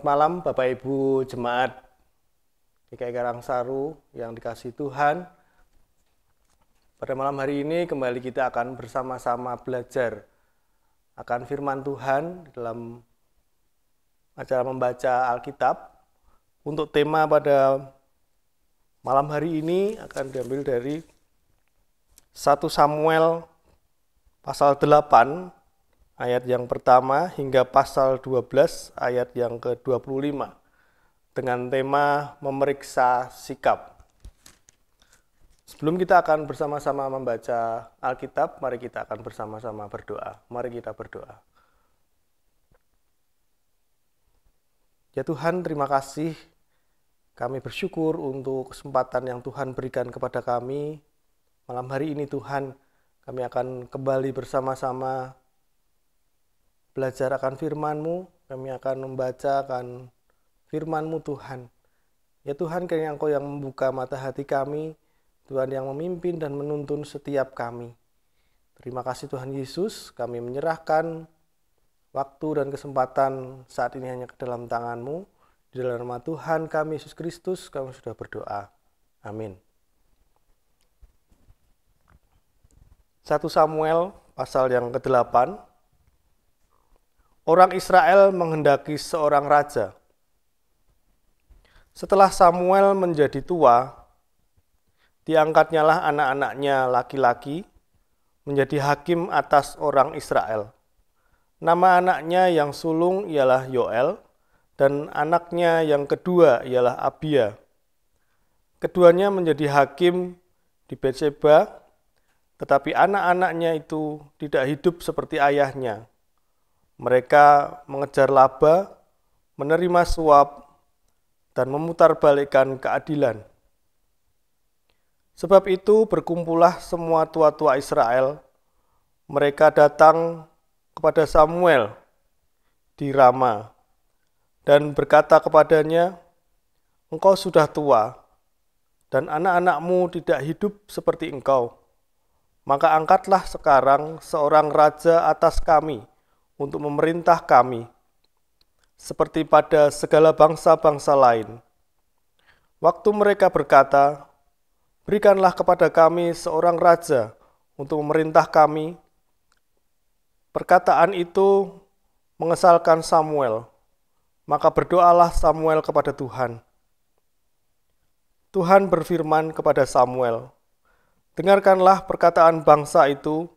Selamat malam Bapak Ibu Jemaat GKI Karangsaru yang dikasih Tuhan. Pada malam hari ini kembali kita akan bersama-sama belajar akan firman Tuhan dalam acara membaca Alkitab. Untuk tema pada malam hari ini akan diambil dari 1 Samuel pasal 8 ayat yang pertama hingga pasal 12 ayat yang ke-25 dengan tema memeriksa sikap. Sebelum kita akan bersama-sama membaca Alkitab, mari kita akan bersama-sama berdoa. Mari kita berdoa. Ya Tuhan, terima kasih. Kami bersyukur untuk kesempatan yang Tuhan berikan kepada kami. Malam hari ini Tuhan, kami akan kembali bersama-sama belajar akan firman-Mu, kami akan membaca akan firman-Mu Tuhan. Ya Tuhan, kiranya Engkau yang membuka mata hati kami, Tuhan yang memimpin dan menuntun setiap kami. Terima kasih Tuhan Yesus, kami menyerahkan waktu dan kesempatan saat ini hanya ke dalam tangan-Mu. Di dalam nama Tuhan kami Yesus Kristus, kami sudah berdoa. Amin. 1 Samuel pasal yang ke-8 orang Israel menghendaki seorang raja. Setelah Samuel menjadi tua, diangkatnyalah anak-anaknya laki-laki menjadi hakim atas orang Israel. Nama anaknya yang sulung ialah Yoel, dan anaknya yang kedua ialah Abia. Keduanya menjadi hakim di Beceba, tetapi anak-anaknya itu tidak hidup seperti ayahnya. Mereka mengejar laba, menerima suap, dan memutarbalikkan keadilan. Sebab itu berkumpullah semua tua-tua Israel. Mereka datang kepada Samuel di Rama dan berkata kepadanya, Engkau sudah tua, dan anak-anakmu tidak hidup seperti engkau. Maka angkatlah sekarang seorang raja atas kami, untuk memerintah kami, seperti pada segala bangsa-bangsa lain. Waktu mereka berkata, Berikanlah kepada kami seorang raja untuk memerintah kami. Perkataan itu mengesalkan Samuel, maka berdoalah Samuel kepada Tuhan. Tuhan berfirman kepada Samuel, "Dengarkanlah perkataan bangsa itu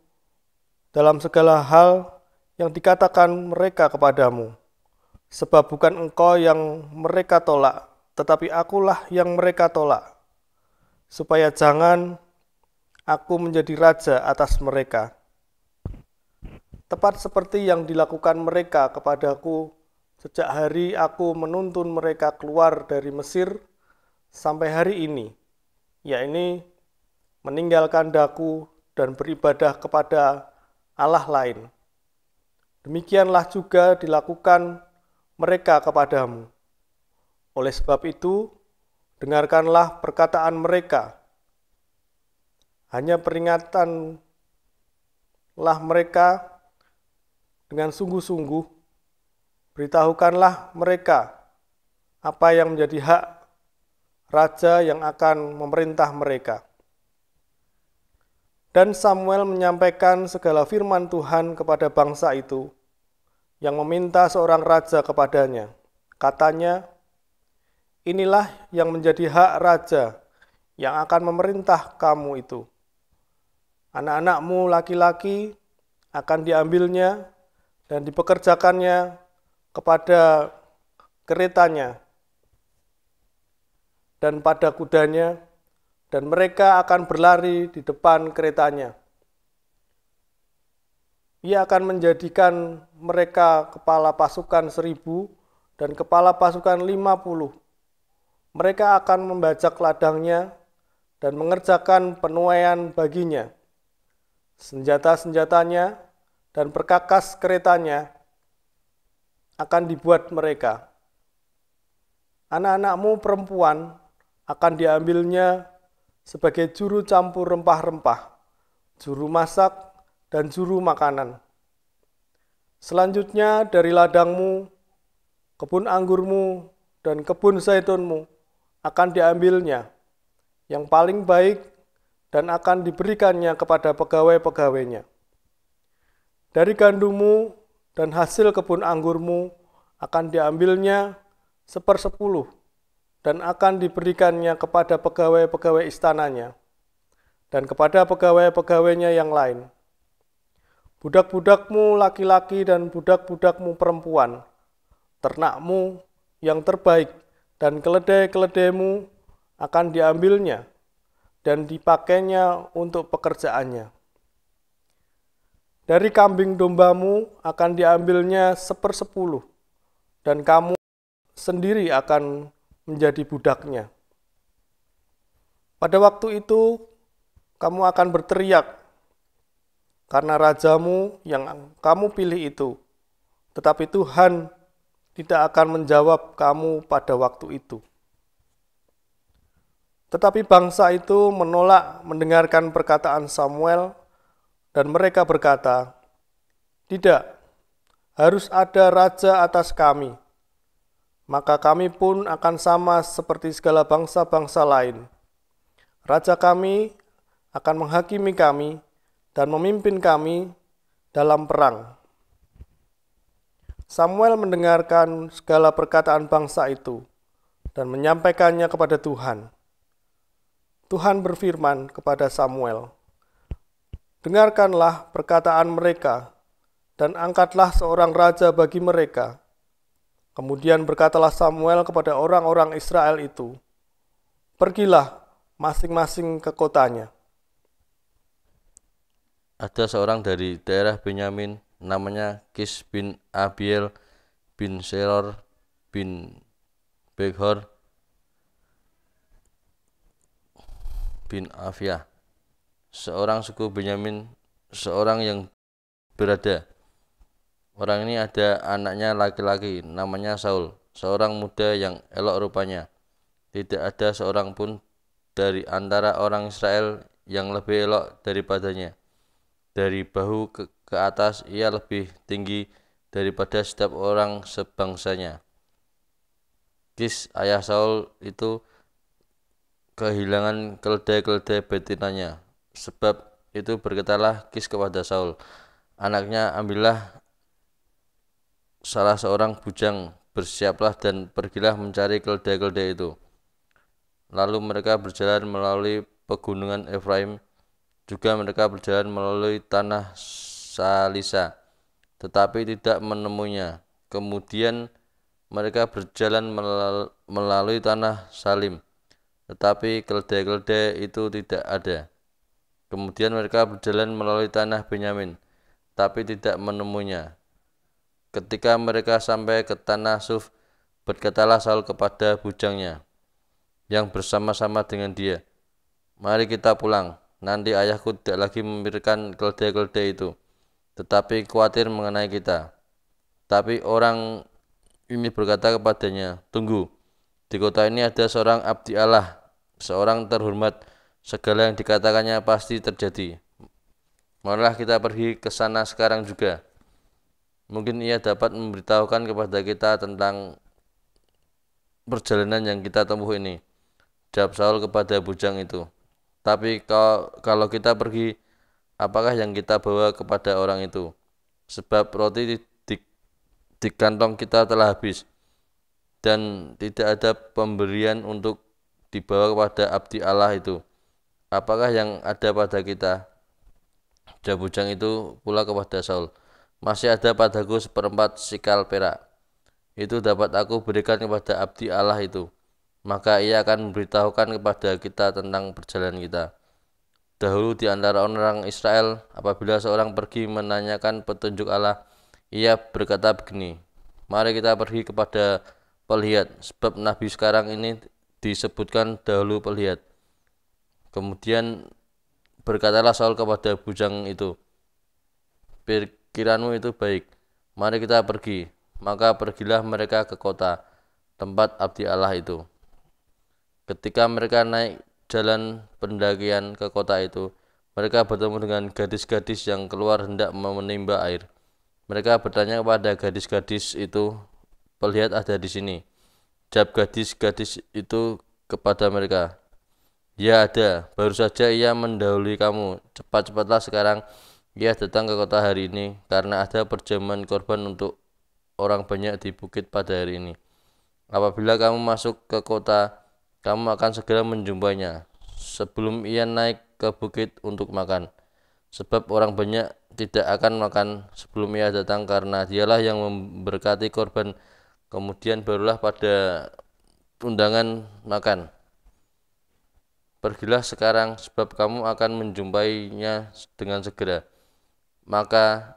dalam segala hal yang dikatakan mereka kepadamu. Sebab bukan engkau yang mereka tolak, tetapi akulah yang mereka tolak, supaya jangan aku menjadi raja atas mereka. Tepat seperti yang dilakukan mereka kepadaku sejak hari aku menuntun mereka keluar dari Mesir sampai hari ini, yakni meninggalkan daku dan beribadah kepada Allah lain demikianlah juga dilakukan mereka kepadamu. Oleh sebab itu, dengarkanlah perkataan mereka. Hanya peringatanlah mereka dengan sungguh-sungguh. Beritahukanlah mereka apa yang menjadi hak raja yang akan memerintah mereka. Dan Samuel menyampaikan segala firman Tuhan kepada bangsa itu, yang meminta seorang raja kepadanya. Katanya, "Inilah yang menjadi hak raja yang akan memerintah kamu itu. Anak-anakmu laki-laki akan diambilnya dan dipekerjakannya kepada keretanya dan pada kudanya." dan mereka akan berlari di depan keretanya. Ia akan menjadikan mereka kepala pasukan seribu dan kepala pasukan lima puluh. Mereka akan membajak ladangnya dan mengerjakan penuaian baginya. Senjata-senjatanya dan perkakas keretanya akan dibuat mereka. Anak-anakmu perempuan akan diambilnya sebagai juru campur rempah-rempah, juru masak, dan juru makanan. Selanjutnya dari ladangmu, kebun anggurmu, dan kebun zaitunmu akan diambilnya, yang paling baik dan akan diberikannya kepada pegawai-pegawainya. Dari gandummu dan hasil kebun anggurmu akan diambilnya sepersepuluh dan akan diberikannya kepada pegawai-pegawai istananya dan kepada pegawai-pegawainya yang lain. Budak-budakmu laki-laki dan budak-budakmu perempuan, ternakmu yang terbaik dan keledai-keledaimu akan diambilnya dan dipakainya untuk pekerjaannya. Dari kambing dombamu akan diambilnya sepersepuluh, dan kamu sendiri akan menjadi budaknya. Pada waktu itu, kamu akan berteriak karena rajamu yang kamu pilih itu, tetapi Tuhan tidak akan menjawab kamu pada waktu itu. Tetapi bangsa itu menolak mendengarkan perkataan Samuel, dan mereka berkata, "Tidak, harus ada raja atas kami." maka kami pun akan sama seperti segala bangsa-bangsa lain. Raja kami akan menghakimi kami dan memimpin kami dalam perang. Samuel mendengarkan segala perkataan bangsa itu dan menyampaikannya kepada Tuhan. Tuhan berfirman kepada Samuel, "Dengarkanlah perkataan mereka, dan angkatlah seorang raja bagi mereka, Kemudian berkatalah Samuel kepada orang-orang Israel itu, "Pergilah masing-masing ke kotanya." Ada seorang dari daerah Benyamin, namanya Kis bin Abiel bin Seror bin Beghor bin Afiah, seorang suku Benyamin, seorang yang berada Orang ini ada anaknya laki-laki, namanya Saul, seorang muda yang elok rupanya. Tidak ada seorang pun dari antara orang Israel yang lebih elok daripadanya. Dari bahu ke, ke atas ia lebih tinggi daripada setiap orang sebangsanya. Kis ayah Saul itu kehilangan keledai-keledai betinanya. Sebab itu berkatalah Kis kepada Saul, anaknya ambillah salah seorang bujang, bersiaplah dan pergilah mencari keledai-keledai itu. Lalu mereka berjalan melalui pegunungan Efraim, juga mereka berjalan melalui tanah Salisa, tetapi tidak menemunya. Kemudian mereka berjalan melalui tanah Salim, tetapi keledai-keledai itu tidak ada. Kemudian mereka berjalan melalui tanah Benyamin, tapi tidak menemunya. Ketika mereka sampai ke tanah Suf, berkatalah Saul kepada bujangnya yang bersama-sama dengan dia, "Mari kita pulang. Nanti ayahku tidak lagi memikirkan keledai-keledai itu, tetapi khawatir mengenai kita." Tapi orang ini berkata kepadanya, "Tunggu. Di kota ini ada seorang abdi Allah, seorang terhormat. Segala yang dikatakannya pasti terjadi. Marilah kita pergi ke sana sekarang juga." Mungkin ia dapat memberitahukan kepada kita tentang perjalanan yang kita tempuh ini. Jawab Saul kepada bujang itu. Tapi kalau, kalau kita pergi, apakah yang kita bawa kepada orang itu? Sebab roti di, di, di kantong kita telah habis dan tidak ada pemberian untuk dibawa kepada abdi Allah itu. Apakah yang ada pada kita? Jawab bujang itu pula kepada Saul masih ada padaku seperempat sikal perak. Itu dapat aku berikan kepada abdi Allah itu. Maka ia akan memberitahukan kepada kita tentang perjalanan kita. Dahulu di antara orang Israel, apabila seorang pergi menanyakan petunjuk Allah, ia berkata begini, Mari kita pergi kepada pelihat, sebab Nabi sekarang ini disebutkan dahulu pelihat. Kemudian berkatalah Saul kepada bujang itu, kiranu itu baik. Mari kita pergi. Maka pergilah mereka ke kota tempat abdi Allah itu. Ketika mereka naik jalan pendakian ke kota itu, mereka bertemu dengan gadis-gadis yang keluar hendak menimba air. Mereka bertanya kepada gadis-gadis itu, "Pelihat ada di sini?" Jawab gadis-gadis itu kepada mereka, "Ya ada, baru saja ia mendahului kamu. Cepat-cepatlah sekarang." Ia datang ke kota hari ini karena ada perjamuan korban untuk orang banyak di bukit pada hari ini. Apabila kamu masuk ke kota, kamu akan segera menjumpainya sebelum ia naik ke bukit untuk makan. Sebab orang banyak tidak akan makan sebelum ia datang karena dialah yang memberkati korban. Kemudian barulah pada undangan makan. Pergilah sekarang sebab kamu akan menjumpainya dengan segera maka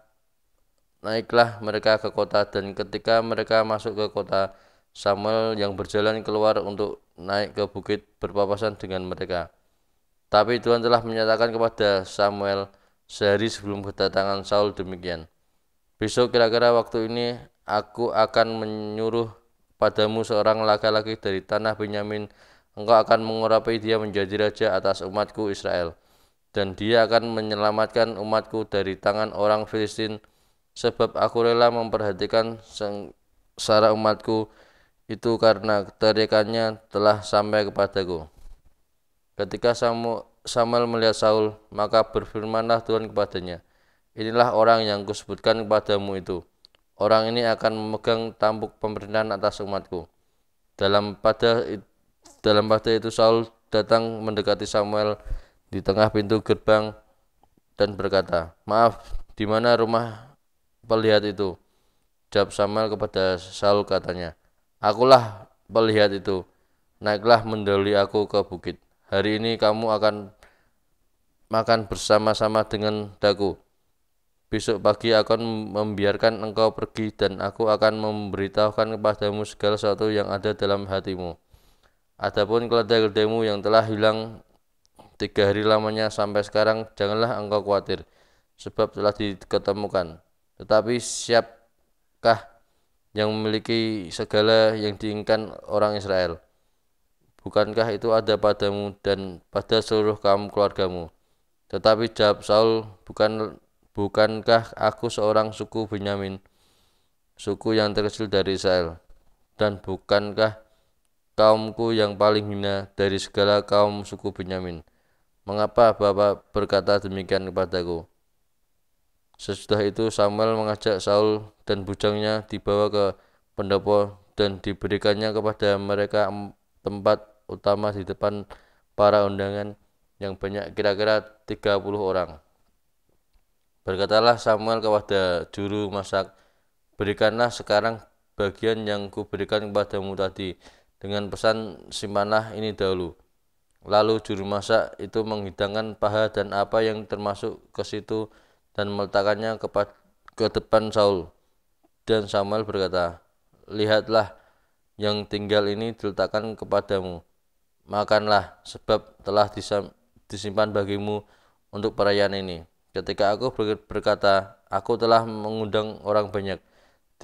naiklah mereka ke kota dan ketika mereka masuk ke kota Samuel yang berjalan keluar untuk naik ke bukit berpapasan dengan mereka tapi Tuhan telah menyatakan kepada Samuel sehari sebelum kedatangan Saul demikian besok kira-kira waktu ini aku akan menyuruh padamu seorang laki-laki dari tanah Benyamin engkau akan mengurapi dia menjadi raja atas umatku Israel dan dia akan menyelamatkan umatku dari tangan orang Filistin sebab aku rela memperhatikan sengsara umatku itu karena teriakannya telah sampai kepadaku. Ketika Samuel melihat Saul, maka berfirmanlah Tuhan kepadanya, Inilah orang yang kusebutkan kepadamu itu. Orang ini akan memegang tampuk pemerintahan atas umatku. Dalam pada dalam pada itu Saul datang mendekati Samuel di tengah pintu gerbang dan berkata, "Maaf, di mana rumah pelihat itu?" Jawab Samuel kepada Saul katanya, "Akulah pelihat itu. Naiklah mendeli aku ke bukit. Hari ini kamu akan makan bersama-sama dengan daku. Besok pagi akan membiarkan engkau pergi dan aku akan memberitahukan kepadamu segala sesuatu yang ada dalam hatimu. Adapun keledai-keledaimu yang telah hilang tiga hari lamanya sampai sekarang janganlah engkau khawatir sebab telah diketemukan tetapi siapkah yang memiliki segala yang diinginkan orang Israel bukankah itu ada padamu dan pada seluruh kaum keluargamu tetapi jawab Saul bukan bukankah aku seorang suku Benyamin suku yang terkecil dari Israel dan bukankah kaumku yang paling hina dari segala kaum suku Benyamin Mengapa Bapak berkata demikian kepadaku? Sesudah itu Samuel mengajak Saul dan bujangnya dibawa ke pendopo dan diberikannya kepada mereka tempat utama di depan para undangan yang banyak kira-kira 30 orang. Berkatalah Samuel kepada juru masak, berikanlah sekarang bagian yang kuberikan kepadamu tadi, dengan pesan simpanlah ini dahulu Lalu juru masak itu menghidangkan paha dan apa yang termasuk ke situ dan meletakkannya ke, ke depan Saul. Dan Samuel berkata, Lihatlah yang tinggal ini diletakkan kepadamu. Makanlah sebab telah disimpan bagimu untuk perayaan ini. Ketika aku berkata, aku telah mengundang orang banyak.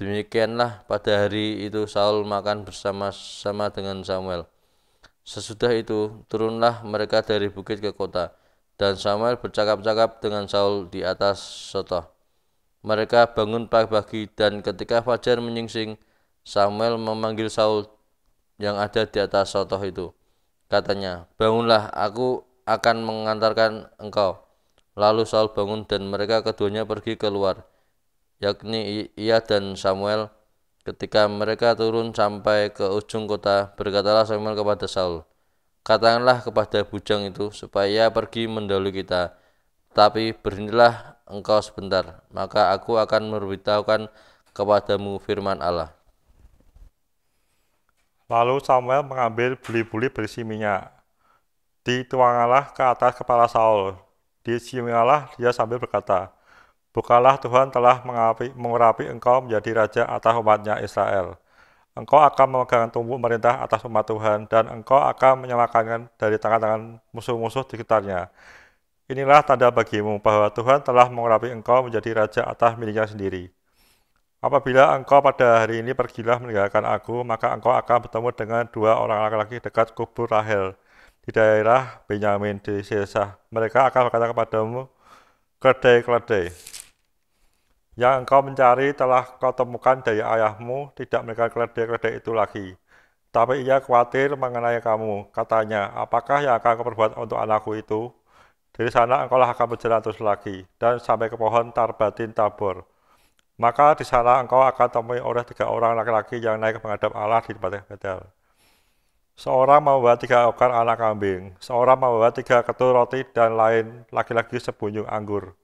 Demikianlah pada hari itu Saul makan bersama-sama dengan Samuel. Sesudah itu turunlah mereka dari bukit ke kota dan Samuel bercakap-cakap dengan Saul di atas sotoh. Mereka bangun pagi-pagi dan ketika fajar menyingsing, Samuel memanggil Saul yang ada di atas sotoh itu. Katanya, bangunlah, aku akan mengantarkan engkau. Lalu Saul bangun dan mereka keduanya pergi keluar, yakni ia dan Samuel Ketika mereka turun sampai ke ujung kota, berkatalah Samuel kepada Saul, Katakanlah kepada bujang itu, supaya pergi mendahului kita, tapi berhentilah engkau sebentar, maka aku akan memberitahukan kepadamu firman Allah. Lalu Samuel mengambil buli-buli berisi minyak, dituangalah ke atas kepala Saul, diciumialah dia sambil berkata, Bukalah Tuhan telah mengapi, mengurapi engkau menjadi raja atas umatnya Israel. Engkau akan memegang tumbuh merintah atas umat Tuhan, dan engkau akan menyelakankan dari tangan-tangan musuh-musuh di sekitarnya. Inilah tanda bagimu bahwa Tuhan telah mengurapi engkau menjadi raja atas miliknya sendiri. Apabila engkau pada hari ini pergilah meninggalkan aku, maka engkau akan bertemu dengan dua orang laki-laki dekat kubur Rahel, di daerah Benyamin, di Sesah. Mereka akan berkata kepadamu, Kedai-kedai. Yang engkau mencari telah kau temukan dari ayahmu, tidak mereka keledek-keledek itu lagi. Tapi ia khawatir mengenai kamu. Katanya, apakah yang akan kau perbuat untuk anakku itu? Dari sana engkau lah akan berjalan terus lagi, dan sampai ke pohon Tarbatin tabur. Maka di sana engkau akan temui oleh tiga orang laki-laki yang naik menghadap Allah di tempat Betel. Seorang membawa tiga ekor anak kambing, seorang membawa tiga ketul roti, dan lain laki-laki sebunyung anggur.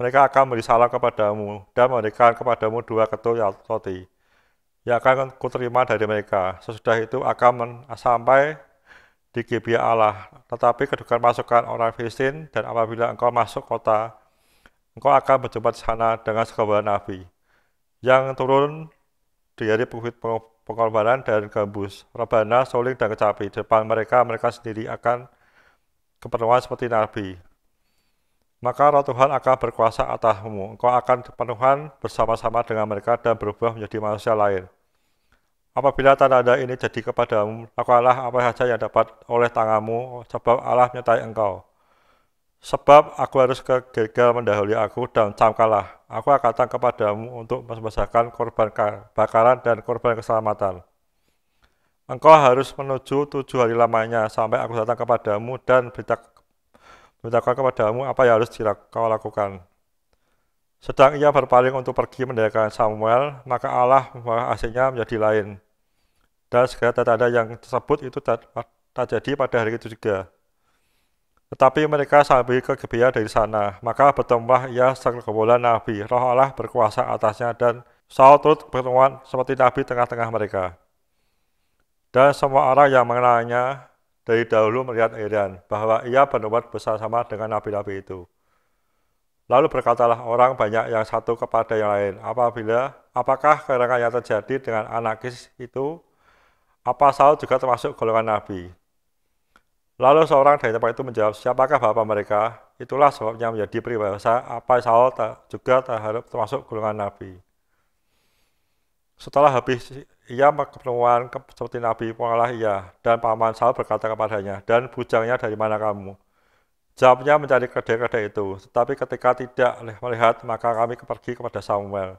Mereka akan beri salam kepadamu dan memberikan kepadamu dua ketul roti yang akan kuterima dari mereka. Sesudah itu akan men sampai di Gibea Allah. Tetapi kedudukan masukan orang Filistin dan apabila engkau masuk kota, engkau akan berjumpa di sana dengan sekolah nabi yang turun dari bukit pengorbanan dan gembus, rebana, soling, dan kecapi. depan mereka, mereka sendiri akan keperluan seperti nabi. Maka roh Tuhan akan berkuasa atasmu. Engkau akan kepenuhan bersama-sama dengan mereka dan berubah menjadi manusia lain. Apabila tanda-tanda ini jadi kepadamu, lakukanlah apa saja yang dapat oleh tanganmu, sebab Allah menyertai engkau. Sebab aku harus ke Gilgal mendahului aku dan camkalah. aku akan datang kepadamu untuk membesarkan korban bakaran dan korban keselamatan. Engkau harus menuju tujuh hari lamanya sampai aku datang kepadamu dan berita Mintakan kepadamu apa yang harus kau lakukan. Sedang ia berpaling untuk pergi mendayakan Samuel, maka Allah maha menjadi lain. Dan segala tanda yang tersebut itu terjadi pada hari itu juga. Tetapi mereka sampai ke Gebea dari sana, maka bertambah ia segerombolan Nabi, roh Allah berkuasa atasnya dan Saul turut pertemuan seperti Nabi tengah-tengah mereka. Dan semua orang yang mengenalnya dari dahulu melihat Iran, bahwa ia besar sama dengan nabi-nabi itu. Lalu berkatalah orang banyak yang satu kepada yang lain, apabila apakah kerangka yang terjadi dengan anakis itu, apa Saul juga termasuk golongan nabi? Lalu seorang dari tempat itu menjawab, siapakah bapak mereka? Itulah sebabnya menjadi peribahasa apa Saul juga terharap termasuk golongan nabi. Setelah habis ia keperluan seperti Nabi, pulanglah ia, dan paman Saul berkata kepadanya, dan bujangnya dari mana kamu? Jawabnya mencari kedai-kedai itu, tetapi ketika tidak melihat, maka kami pergi kepada Samuel.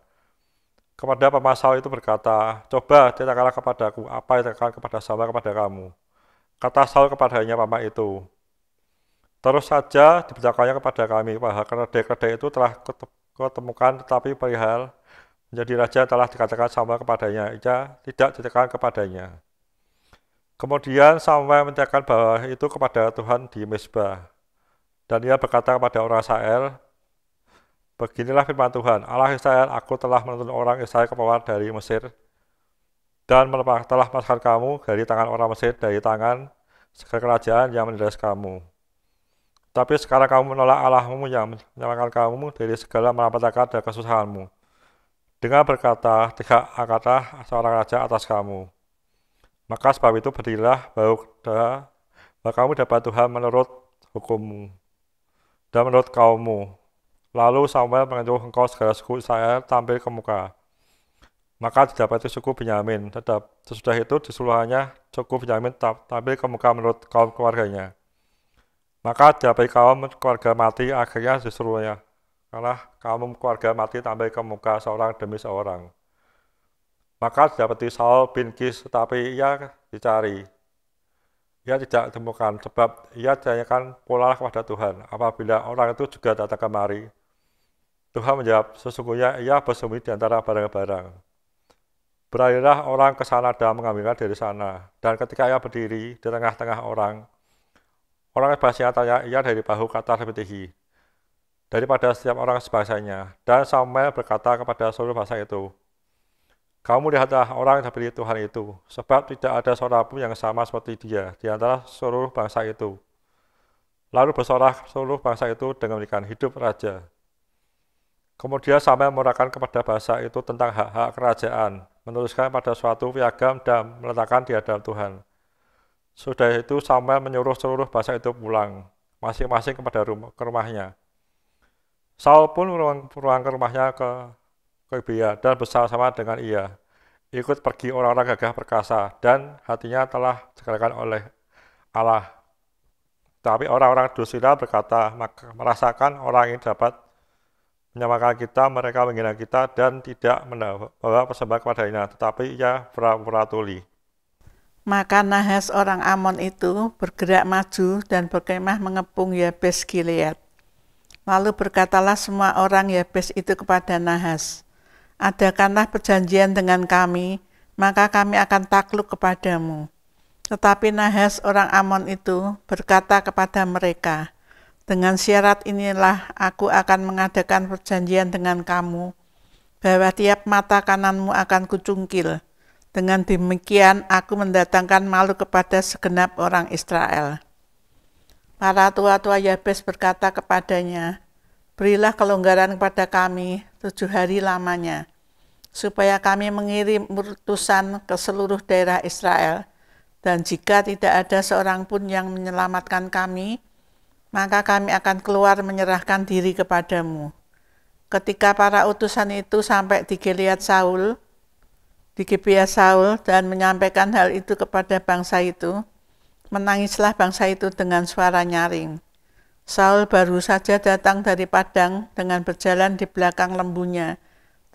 Kepada paman Saul itu berkata, coba ceritakanlah kepadaku apa yang terkatakan kepada Samuel kepada kamu. Kata Saul kepadanya paman itu, terus saja diberitakannya kepada kami bahwa kedai-kedai itu telah ketemukan tetapi perihal menjadi raja telah dikatakan sama kepadanya, ia tidak ditekan kepadanya. Kemudian Samuel menyatakan bahwa itu kepada Tuhan di Mesbah. Dan ia berkata kepada orang Israel, Beginilah firman Tuhan, Allah Israel, aku telah menuntun orang Israel ke bawah dari Mesir, dan telah melepaskan kamu dari tangan orang Mesir, dari tangan segala kerajaan yang menindas kamu. Tapi sekarang kamu menolak Allahmu yang menyelamatkan kamu dari segala malapetaka dan kesusahanmu dengan berkata, tegak angkatlah seorang raja atas kamu. Maka sebab itu berdirilah bahwa kamu dapat Tuhan menurut hukummu dan menurut kaummu. Lalu Samuel mengajak engkau segala suku Israel tampil ke muka. Maka didapati suku Benyamin. Tetap sesudah itu disuruhannya suku Benyamin tampil ke muka menurut kaum keluarganya. Maka didapati kaum keluarga mati akhirnya disuruhnya karena kamu keluarga mati tambah ke muka seorang demi seorang. Maka dapat Saul bin Kis, tetapi ia dicari. Ia tidak ditemukan, sebab ia ditanyakan pola kepada Tuhan. Apabila orang itu juga datang kemari, Tuhan menjawab, sesungguhnya ia bersembunyi di antara barang-barang. Berakhirlah orang ke sana dan mengambilnya dari sana. Dan ketika ia berdiri di tengah-tengah orang, orang yang Basia tanya ia dari bahu kata lebih daripada setiap orang sebangsanya. Dan Samuel berkata kepada seluruh bangsa itu, Kamu lihatlah orang yang dipilih Tuhan itu, sebab tidak ada seorang pun yang sama seperti dia di antara seluruh bangsa itu. Lalu bersorak seluruh bangsa itu dengan memberikan hidup raja. Kemudian Samuel mengurangkan kepada bangsa itu tentang hak-hak kerajaan, menuliskan pada suatu piagam dan meletakkan di hadapan Tuhan. Sudah itu Samuel menyuruh seluruh bangsa itu pulang, masing-masing kepada rumah, ke rumahnya Saul pun pulang ke rumahnya ke ke dan bersama-sama dengan ia. Ikut pergi orang-orang gagah perkasa dan hatinya telah dikerahkan oleh Allah. Tapi orang-orang Dusila berkata, merasakan orang ini dapat menyamakan kita, mereka menghina kita dan tidak membawa persembahan kepadanya, tetapi ia pura-pura tuli. Maka Nahas orang Amon itu bergerak maju dan berkemah mengepung Yabes Gilead. Lalu berkatalah semua orang Yabes itu kepada Nahas, Adakanlah perjanjian dengan kami, maka kami akan takluk kepadamu. Tetapi Nahas orang Amon itu berkata kepada mereka, Dengan syarat inilah aku akan mengadakan perjanjian dengan kamu, bahwa tiap mata kananmu akan kucungkil. Dengan demikian aku mendatangkan malu kepada segenap orang Israel.' Para tua-tua Yabes berkata kepadanya, Berilah kelonggaran kepada kami tujuh hari lamanya, supaya kami mengirim utusan ke seluruh daerah Israel. Dan jika tidak ada seorang pun yang menyelamatkan kami, maka kami akan keluar menyerahkan diri kepadamu. Ketika para utusan itu sampai di Gilead Saul, di Gibeah Saul, dan menyampaikan hal itu kepada bangsa itu, Menangislah bangsa itu dengan suara nyaring. Saul baru saja datang dari padang dengan berjalan di belakang lembunya,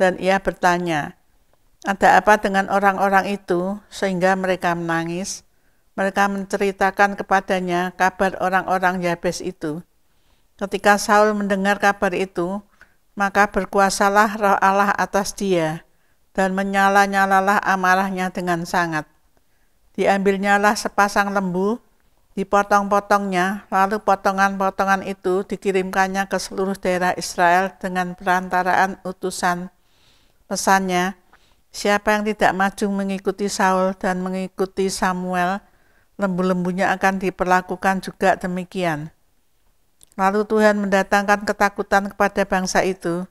dan ia bertanya, "Ada apa dengan orang-orang itu sehingga mereka menangis?" Mereka menceritakan kepadanya kabar orang-orang Yabes itu. Ketika Saul mendengar kabar itu, maka berkuasalah roh Allah atas dia, dan menyala-nyalalah amarahnya dengan sangat. Diambilnyalah sepasang lembu, dipotong-potongnya, lalu potongan-potongan itu dikirimkannya ke seluruh daerah Israel dengan perantaraan utusan pesannya, siapa yang tidak maju mengikuti Saul dan mengikuti Samuel, lembu-lembunya akan diperlakukan juga demikian. Lalu Tuhan mendatangkan ketakutan kepada bangsa itu,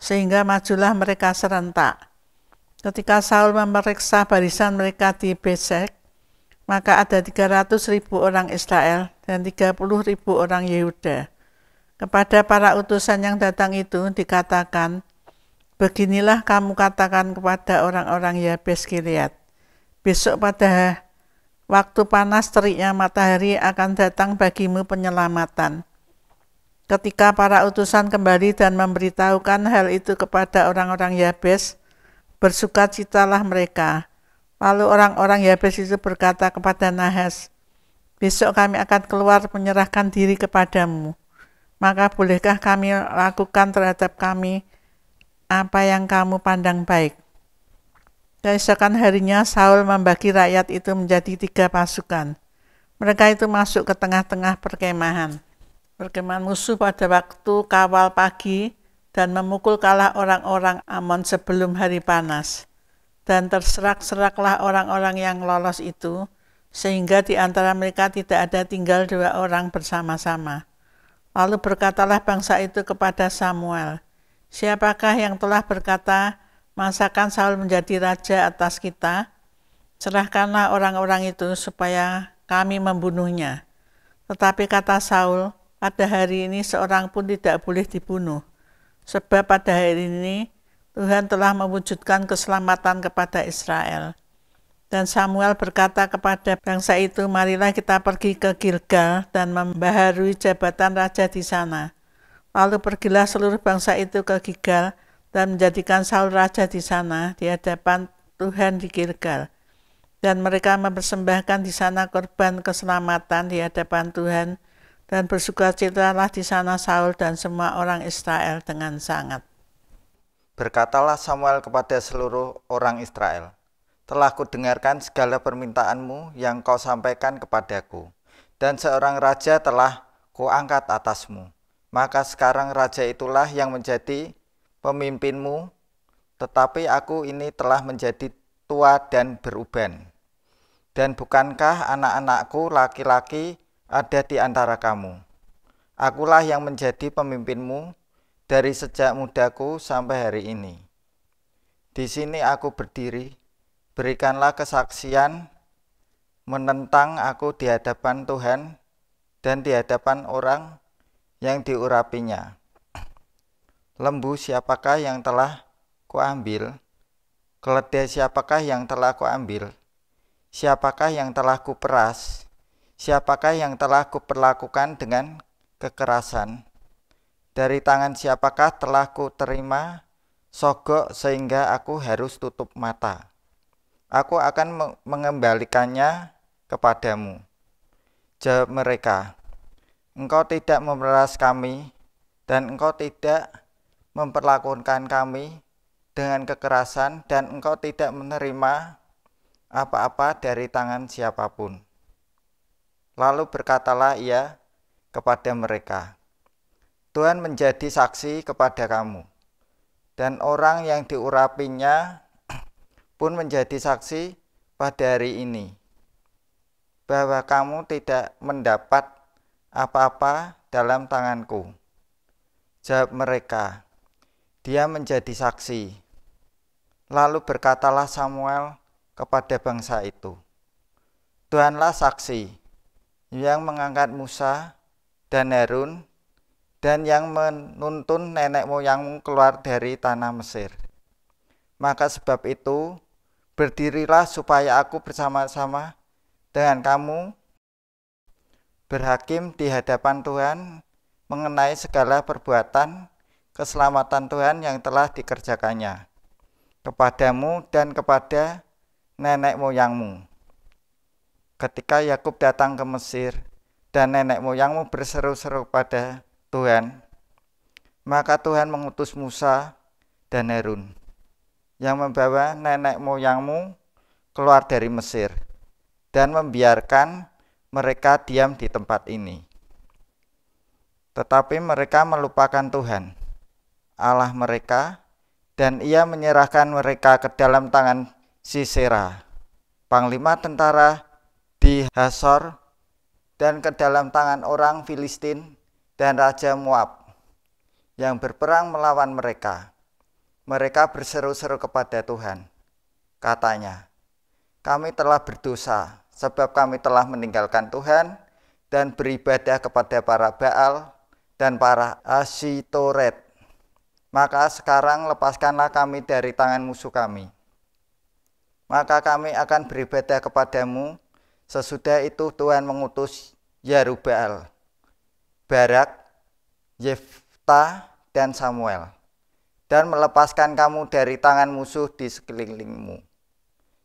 sehingga majulah mereka serentak. Ketika Saul memeriksa barisan mereka di Besek, maka ada 300.000 orang Israel dan 30.000 orang Yehuda. Kepada para utusan yang datang itu dikatakan, Beginilah kamu katakan kepada orang-orang Yabes Gilead. Besok pada waktu panas teriknya matahari akan datang bagimu penyelamatan. Ketika para utusan kembali dan memberitahukan hal itu kepada orang-orang Yabes, bersukacitalah mereka, Lalu orang-orang Yabes itu berkata kepada Nahas, Besok kami akan keluar menyerahkan diri kepadamu. Maka bolehkah kami lakukan terhadap kami apa yang kamu pandang baik? Keesokan harinya Saul membagi rakyat itu menjadi tiga pasukan. Mereka itu masuk ke tengah-tengah perkemahan. Perkemahan musuh pada waktu kawal pagi dan memukul kalah orang-orang Amon sebelum hari panas dan terserak-seraklah orang-orang yang lolos itu, sehingga di antara mereka tidak ada tinggal dua orang bersama-sama. Lalu berkatalah bangsa itu kepada Samuel, Siapakah yang telah berkata, Masakan Saul menjadi raja atas kita? Serahkanlah orang-orang itu supaya kami membunuhnya. Tetapi kata Saul, pada hari ini seorang pun tidak boleh dibunuh. Sebab pada hari ini Tuhan telah mewujudkan keselamatan kepada Israel. Dan Samuel berkata kepada bangsa itu, marilah kita pergi ke Gilgal dan membaharui jabatan raja di sana. Lalu pergilah seluruh bangsa itu ke Gilgal dan menjadikan Saul raja di sana di hadapan Tuhan di Gilgal. Dan mereka mempersembahkan di sana korban keselamatan di hadapan Tuhan dan bersukacitalah di sana Saul dan semua orang Israel dengan sangat. Berkatalah Samuel kepada seluruh orang Israel, telah kudengarkan segala permintaanmu yang kau sampaikan kepadaku, dan seorang raja telah kuangkat atasmu. Maka sekarang raja itulah yang menjadi pemimpinmu, tetapi aku ini telah menjadi tua dan beruban. Dan bukankah anak-anakku laki-laki ada di antara kamu? Akulah yang menjadi pemimpinmu dari sejak mudaku sampai hari ini. Di sini aku berdiri, berikanlah kesaksian menentang aku di hadapan Tuhan dan di hadapan orang yang diurapinya. Lembu siapakah yang telah kuambil? Keledai siapakah yang telah kuambil? Siapakah yang telah kuperas? Siapakah yang telah kuperlakukan dengan kekerasan? Dari tangan siapakah telah ku terima sogok sehingga aku harus tutup mata? Aku akan mengembalikannya kepadamu. Jawab mereka, Engkau tidak memeras kami dan engkau tidak memperlakukan kami dengan kekerasan dan engkau tidak menerima apa-apa dari tangan siapapun. Lalu berkatalah ia kepada mereka, Tuhan menjadi saksi kepada kamu. Dan orang yang diurapinya pun menjadi saksi pada hari ini bahwa kamu tidak mendapat apa-apa dalam tanganku. Jawab mereka, dia menjadi saksi. Lalu berkatalah Samuel kepada bangsa itu, Tuhanlah saksi yang mengangkat Musa dan Harun dan yang menuntun nenek moyangmu keluar dari tanah Mesir. Maka sebab itu, berdirilah supaya aku bersama-sama dengan kamu berhakim di hadapan Tuhan mengenai segala perbuatan keselamatan Tuhan yang telah dikerjakannya kepadamu dan kepada nenek moyangmu. Ketika Yakub datang ke Mesir dan nenek moyangmu berseru-seru pada Tuhan, maka Tuhan mengutus Musa dan Harun yang membawa nenek moyangmu keluar dari Mesir dan membiarkan mereka diam di tempat ini. Tetapi mereka melupakan Tuhan, Allah mereka, dan ia menyerahkan mereka ke dalam tangan Sisera, panglima tentara di Hasor, dan ke dalam tangan orang Filistin dan Raja Muab yang berperang melawan mereka. Mereka berseru-seru kepada Tuhan. Katanya, kami telah berdosa sebab kami telah meninggalkan Tuhan dan beribadah kepada para Baal dan para Asitoret. Maka sekarang lepaskanlah kami dari tangan musuh kami. Maka kami akan beribadah kepadamu. Sesudah itu Tuhan mengutus Yarubal Barak, Yefta, dan Samuel, dan melepaskan kamu dari tangan musuh di sekelilingmu,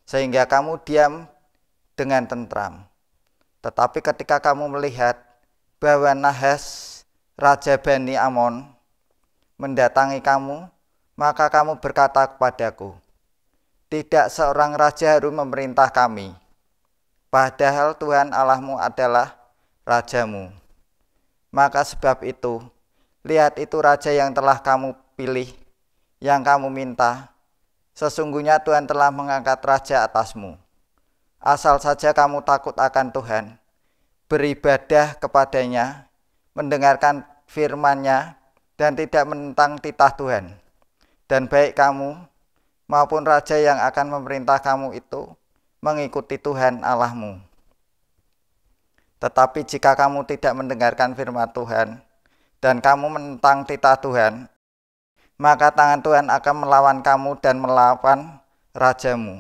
sehingga kamu diam dengan tentram. Tetapi ketika kamu melihat bahwa Nahas, Raja Bani Amon, mendatangi kamu, maka kamu berkata kepadaku, tidak seorang raja harus memerintah kami, padahal Tuhan Allahmu adalah rajamu. Maka sebab itu, lihat itu raja yang telah kamu pilih, yang kamu minta. Sesungguhnya Tuhan telah mengangkat raja atasmu. Asal saja kamu takut akan Tuhan, beribadah kepadanya, mendengarkan firman-Nya, dan tidak menentang titah Tuhan. Dan baik kamu maupun raja yang akan memerintah kamu itu mengikuti Tuhan Allahmu. Tetapi jika kamu tidak mendengarkan firman Tuhan dan kamu menentang titah Tuhan, maka tangan Tuhan akan melawan kamu dan melawan rajamu.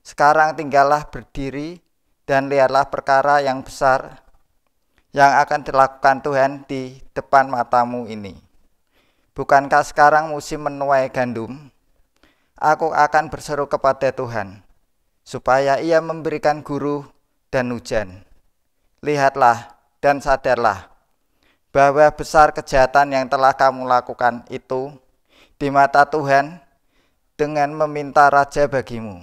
Sekarang tinggallah berdiri dan lihatlah perkara yang besar yang akan dilakukan Tuhan di depan matamu ini. Bukankah sekarang musim menuai gandum? Aku akan berseru kepada Tuhan, supaya ia memberikan guru dan hujan lihatlah dan sadarlah bahwa besar kejahatan yang telah kamu lakukan itu di mata Tuhan dengan meminta raja bagimu.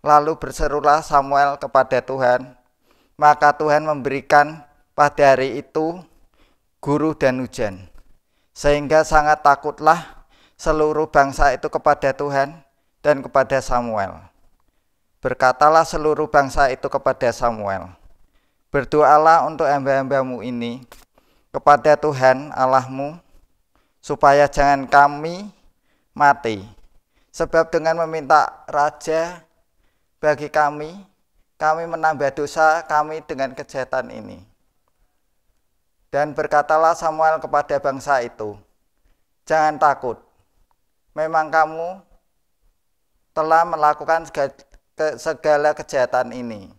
Lalu berserulah Samuel kepada Tuhan, maka Tuhan memberikan pada hari itu guru dan hujan. Sehingga sangat takutlah seluruh bangsa itu kepada Tuhan dan kepada Samuel. Berkatalah seluruh bangsa itu kepada Samuel, Berdoalah untuk hamba-hambamu ini kepada Tuhan Allahmu supaya jangan kami mati. Sebab dengan meminta raja bagi kami, kami menambah dosa kami dengan kejahatan ini. Dan berkatalah Samuel kepada bangsa itu, jangan takut, memang kamu telah melakukan segala kejahatan ini.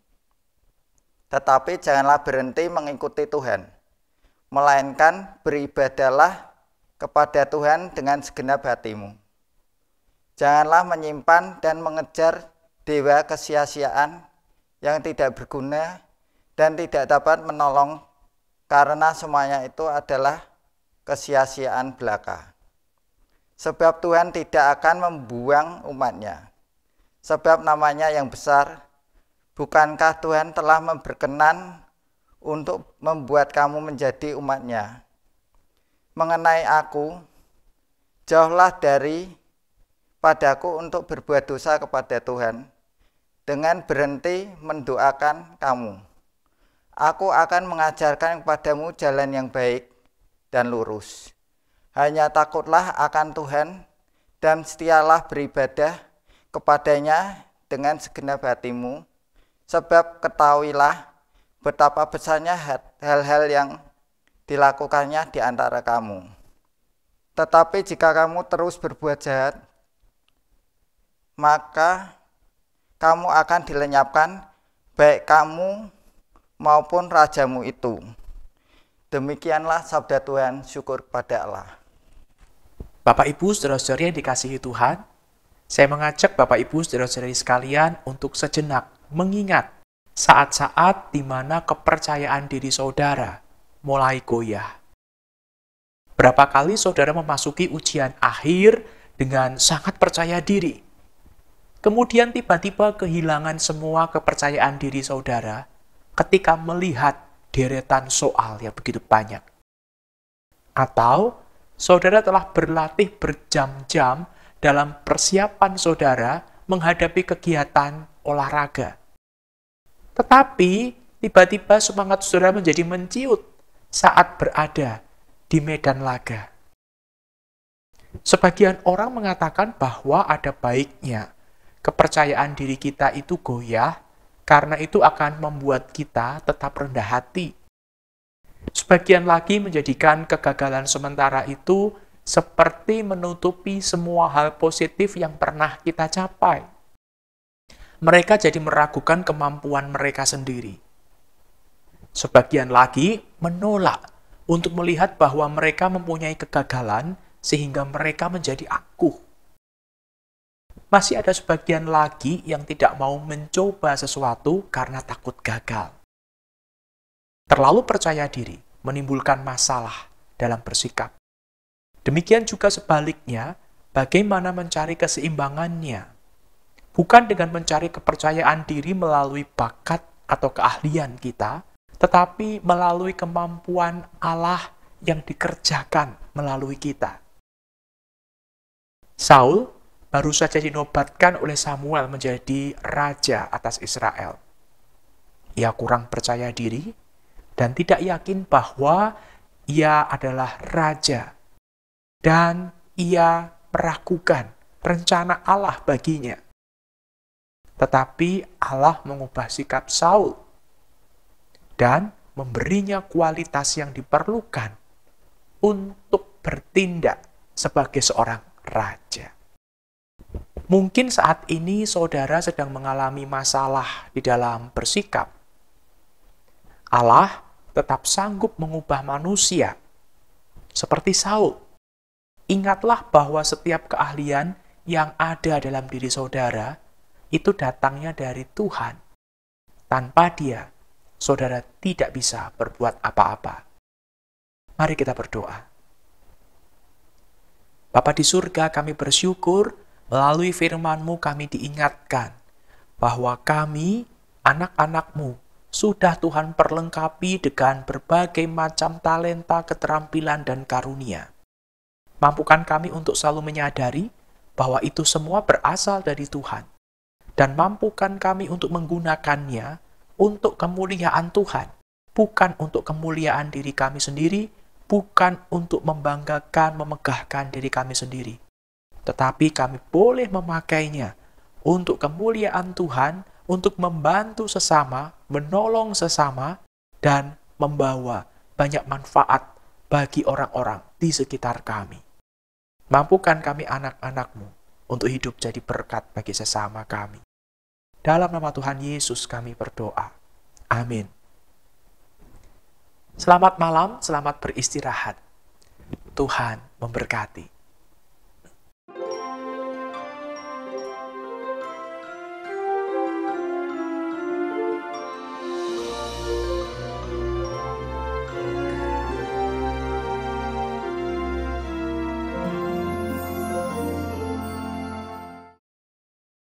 Tetapi janganlah berhenti mengikuti Tuhan, melainkan beribadahlah kepada Tuhan dengan segenap hatimu. Janganlah menyimpan dan mengejar dewa kesia yang tidak berguna dan tidak dapat menolong karena semuanya itu adalah kesia belaka. Sebab Tuhan tidak akan membuang umatnya. Sebab namanya yang besar Bukankah Tuhan telah memberkenan untuk membuat kamu menjadi umatnya? Mengenai aku, jauhlah dari padaku untuk berbuat dosa kepada Tuhan dengan berhenti mendoakan kamu. Aku akan mengajarkan kepadamu jalan yang baik dan lurus. Hanya takutlah akan Tuhan dan setialah beribadah kepadanya dengan segenap hatimu Sebab ketahuilah betapa besarnya hal-hal yang dilakukannya di antara kamu. Tetapi jika kamu terus berbuat jahat, maka kamu akan dilenyapkan baik kamu maupun rajamu itu. Demikianlah sabda Tuhan, syukur kepada Allah. Bapak Ibu saudara-saudari yang dikasihi Tuhan, saya mengajak Bapak Ibu saudara-saudari sekalian untuk sejenak mengingat saat-saat di mana kepercayaan diri saudara mulai goyah. Berapa kali saudara memasuki ujian akhir dengan sangat percaya diri, kemudian tiba-tiba kehilangan semua kepercayaan diri saudara ketika melihat deretan soal yang begitu banyak, atau saudara telah berlatih berjam-jam dalam persiapan saudara menghadapi kegiatan olahraga tetapi tiba-tiba semangat saudara menjadi menciut saat berada di medan laga. Sebagian orang mengatakan bahwa ada baiknya kepercayaan diri kita itu goyah, karena itu akan membuat kita tetap rendah hati. Sebagian lagi menjadikan kegagalan sementara itu seperti menutupi semua hal positif yang pernah kita capai mereka jadi meragukan kemampuan mereka sendiri. Sebagian lagi menolak untuk melihat bahwa mereka mempunyai kegagalan sehingga mereka menjadi angkuh. Masih ada sebagian lagi yang tidak mau mencoba sesuatu karena takut gagal. Terlalu percaya diri menimbulkan masalah dalam bersikap. Demikian juga sebaliknya, bagaimana mencari keseimbangannya bukan dengan mencari kepercayaan diri melalui bakat atau keahlian kita, tetapi melalui kemampuan Allah yang dikerjakan melalui kita. Saul baru saja dinobatkan oleh Samuel menjadi raja atas Israel. Ia kurang percaya diri dan tidak yakin bahwa ia adalah raja, dan ia meragukan rencana Allah baginya tetapi Allah mengubah sikap Saul dan memberinya kualitas yang diperlukan untuk bertindak sebagai seorang raja. Mungkin saat ini saudara sedang mengalami masalah di dalam bersikap. Allah tetap sanggup mengubah manusia seperti Saul. Ingatlah bahwa setiap keahlian yang ada dalam diri saudara itu datangnya dari Tuhan. Tanpa Dia, saudara tidak bisa berbuat apa-apa. Mari kita berdoa. Bapa di surga, kami bersyukur melalui firman-Mu kami diingatkan bahwa kami, anak-anak-Mu, sudah Tuhan perlengkapi dengan berbagai macam talenta, keterampilan, dan karunia. Mampukan kami untuk selalu menyadari bahwa itu semua berasal dari Tuhan dan mampukan kami untuk menggunakannya untuk kemuliaan Tuhan, bukan untuk kemuliaan diri kami sendiri, bukan untuk membanggakan, memegahkan diri kami sendiri, tetapi kami boleh memakainya untuk kemuliaan Tuhan, untuk membantu sesama, menolong sesama, dan membawa banyak manfaat bagi orang-orang di sekitar kami. Mampukan kami anak-anakmu untuk hidup jadi berkat bagi sesama kami. Dalam nama Tuhan Yesus kami berdoa. Amin. Selamat malam, selamat beristirahat. Tuhan memberkati.